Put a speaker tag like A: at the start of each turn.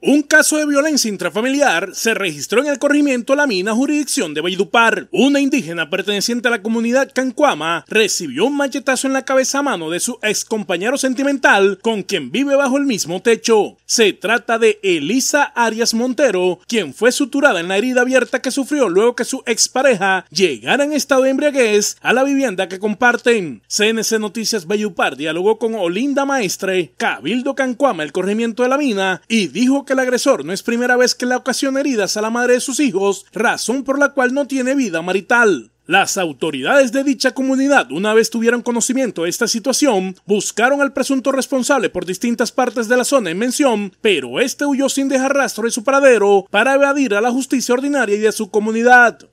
A: Un caso de violencia intrafamiliar se registró en el corrimiento La Mina, jurisdicción de Baydupar. Una indígena perteneciente a la comunidad Cancuama recibió un machetazo en la cabeza a mano de su compañero sentimental con quien vive bajo el mismo techo. Se trata de Elisa Arias Montero, quien fue suturada en la herida abierta que sufrió luego que su expareja llegara en estado de embriaguez a la vivienda que comparten. CNC Noticias Valledupar dialogó con Olinda Maestre, Cabildo Cancuama, el corrimiento de La Mina, y dijo que el agresor no es primera vez que le ocasiona heridas a la madre de sus hijos, razón por la cual no tiene vida marital. Las autoridades de dicha comunidad, una vez tuvieron conocimiento de esta situación, buscaron al presunto responsable por distintas partes de la zona en mención, pero este huyó sin dejar rastro de su paradero para evadir a la justicia ordinaria y de su comunidad.